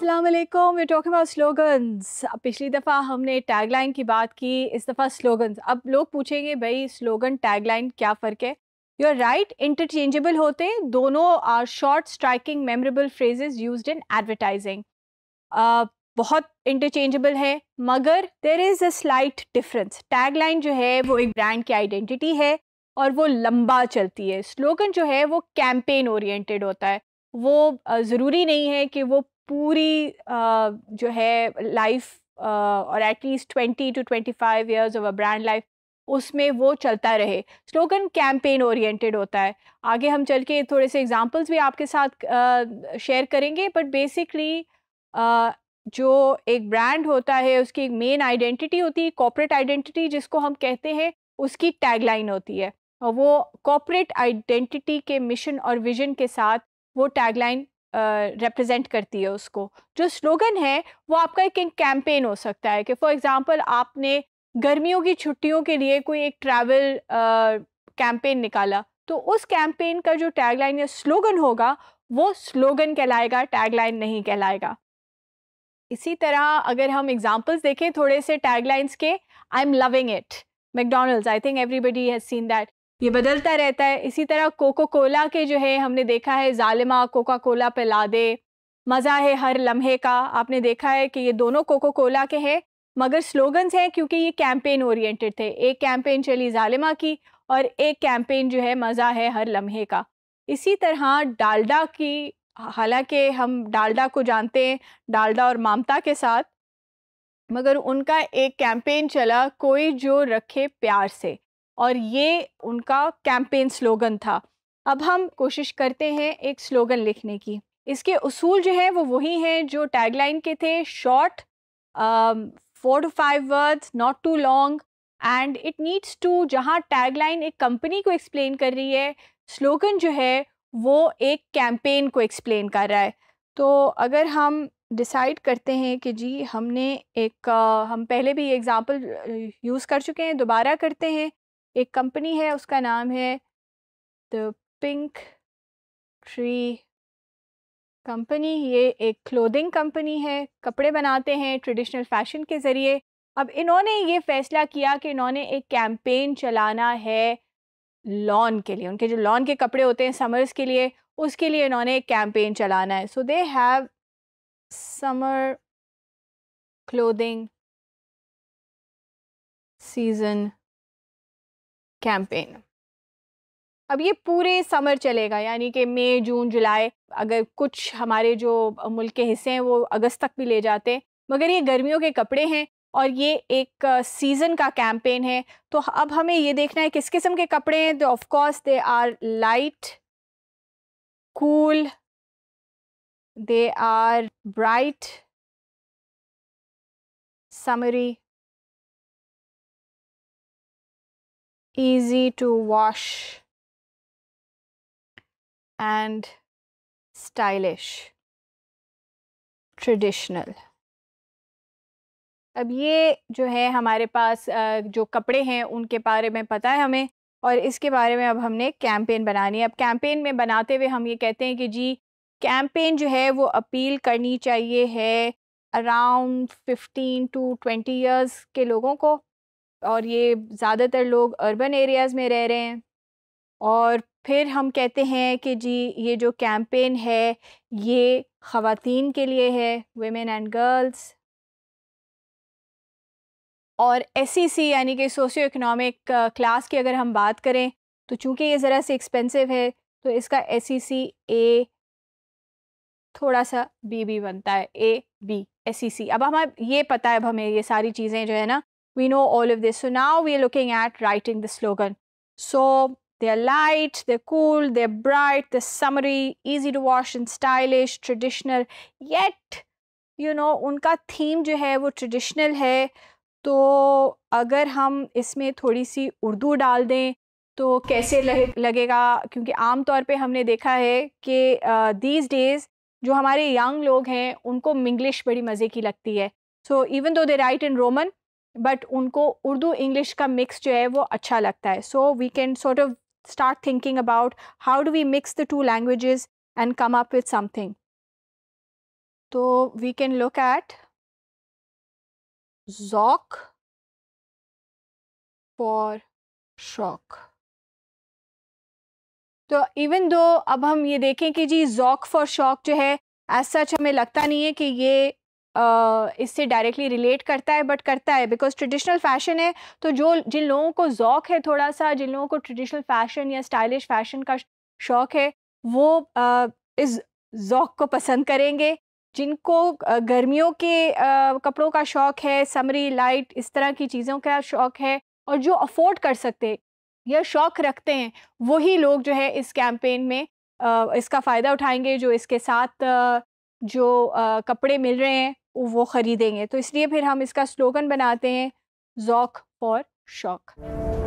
अस्सलाम वालेकुम we talking about slogans पिछली दफ़ा हमने टैगलाइन की बात की इस दफ़ा स्लोगन्स अब लोग पूछेंगे भाई स्लोगन टैगलाइन क्या फ़र्क है यू आर राइट इंटरचेंजेबल होते हैं दोनों are short striking memorable phrases use in advertising बहुत इंटरचेंजेबल है मगर there is a slight difference tagline जो है वो एक ब्रांड की आइडेंटिटी है और वो लंबा चलती है स्लोगन जो है वो कैंपेन ओरिएंटेड होता है वो ज़रूरी नहीं है कि वो पूरी जो है लाइफ और at least twenty two twenty five years of a brand life उसमें वो चलता रहे स्लोगन कैंपेन ओरिएंटेड होता है आगे हम चल के थोड़े से एग्जांपल्स भी आपके साथ शेयर करेंगे बट बेसिकली जो एक ब्रांड होता है उसकी एक मेन आइडेंटिटी होती है कॉपरेट आइडेंटिटी जिसको हम कहते हैं उसकी टैगलाइन होती है और वो कॉपरेट आइडेंटिटी के मिशन और विजन के साथ वो टैगलाइन रिप्रेजेंट uh, करती है उसको जो स्लोगन है वो आपका एक कैंपेन हो सकता है कि फॉर एग्जांपल आपने गर्मियों की छुट्टियों के लिए कोई एक ट्रैवल कैंपेन uh, निकाला तो उस कैंपेन का जो टैगलाइन या स्लोगन होगा वो स्लोगन कहलाएगा टैगलाइन नहीं कहलाएगा इसी तरह अगर हम एग्जांपल्स देखें थोड़े से टैगलाइंस के I am loving it McDonald's I think everybody has seen that ये बदलता रहता है इसी तरह कोको कोला के जो है हमने देखा है ज़ालिमा कोका कोला पे दे मज़ा है हर लम्हे का आपने देखा है कि ये दोनों कोको कोला के हैं मगर स्लोगन्स हैं क्योंकि ये कैंपेन ओरिएंटेड थे एक कैंपेन चली ालिमा की और एक कैंपेन जो है मज़ा है हर लम्हे का इसी तरह डालडा की हालांकि हम डालडा को जानते हैं डालडा और मामता के साथ मगर उनका एक कैंपेन चला कोई जो रखे प्यार से और ये उनका कैंपेन स्लोगन था अब हम कोशिश करते हैं एक स्लोगन लिखने की इसके उसूल जो हैं वो वही हैं जो टैगलाइन के थे short four to five words not too long and it needs to जहाँ टैगलाइन एक कंपनी को एक्सप्लेन कर रही है स्लोगन जो है वो एक कैंपेन को एक्सप्लेन कर रहा है तो अगर हम डिसाइड करते हैं कि जी हमने एक हम पहले भी एग्ज़ाम्पल यूज़ uh, कर चुके हैं दोबारा करते हैं एक कंपनी है उसका नाम है द पिंक ट्री कंपनी ये एक क्लोथिंग कंपनी है कपड़े बनाते हैं ट्रेडिशनल फैशन के ज़रिए अब इन्होंने ये फैसला किया कि इन्होंने एक कैंपेन चलाना है लॉन के लिए उनके जो लॉन के कपड़े होते हैं समर्स के लिए उसके लिए इन्होंने एक कैंपेन चलाना है so they have summer clothing season campaign अब ये पूरे समर चलेगा यानी कि मई जून जुलाई अगर कुछ हमारे जो मुल्क के हिस्से हैं वो अगस्त तक भी ले जाते हैं मगर ये गर्मियों के कपड़े हैं और ये एक सीज़न का कैंपेन है तो अब हमें ये देखना है किस किस्म के कपड़े हैं तो of course they are light cool they are bright summery easy to wash and stylish, traditional. अब ये जो है हमारे पास जो कपड़े हैं उनके बारे में पता है हमें और इसके बारे में अब हमने कैंपेन बनानी है अब कैंपेन में बनाते हुए हम ये कहते हैं कि जी कैंपेन जो है वो अपील करनी चाहिए है अराउंड 15 टू 20 इयर्स के लोगों को और ये ज़्यादातर लोग अर्बन एरियाज़ में रह रहे हैं और फिर हम कहते हैं कि जी ये जो कैंपेन है ये ख़वान के लिए है वेमेन एंड गर्ल्स और एस e यानी कि सोशियो इकनॉमिक क्लास की अगर हम बात करें तो चूंकि ये ज़रा से एक्सपेंसिव है तो इसका एस ए e थोड़ा सा बी बी बनता है ए बी एस अब हमें ये पता है अब हमें ये सारी चीज़ें जो है ना We know all of this. So now we are looking at writing the slogan. So they're light, they're cool, they're bright, they're summery, easy to wash and stylish, traditional. Yet, you know, unka theme jo hai wo traditional hai. तो अगर हम इसमें थोड़ी सी उर्दू डाल दें तो कैसे लगेगा क्योंकि आम तौर पे हमने देखा है कि दीज uh, डेज़ जो हमारे यंग लोग हैं उनको मिंग्लिश बड़ी मज़े की लगती है so even though they write in Roman but उनको उर्दू इंग्लिश का मिक्स जो है वो अच्छा लगता है so we can sort of start thinking about how do we mix the two languages and come up with something तो we can look at joke for shock तो इवन दो अब हम ये देखें कि जी जॉक फॉर शॉक जो है as such हमें लगता नहीं है कि ये इससे डायरेक्टली रिलेट करता है बट करता है बिकॉज ट्रेडिशनल फैशन है तो जो जिन लोगों को ज़ौक है थोड़ा सा जिन लोगों को ट्रेडिशनल फैशन या स्टाइलिश फैशन का शौक़ है वो इस ज़ौक को पसंद करेंगे जिनको गर्मियों के कपड़ों का शौक़ है समरी लाइट इस तरह की चीज़ों का शौक़ है और जो अफोर्ड कर सकते या शौक़ रखते हैं वही लोग जो है इस कैंपेन में इसका फ़ायदा उठाएंगे जो इसके साथ जो आ, कपड़े मिल रहे हैं वो ख़रीदेंगे तो इसलिए फिर हम इसका स्लोगन बनाते हैं ज़ौक और शौक़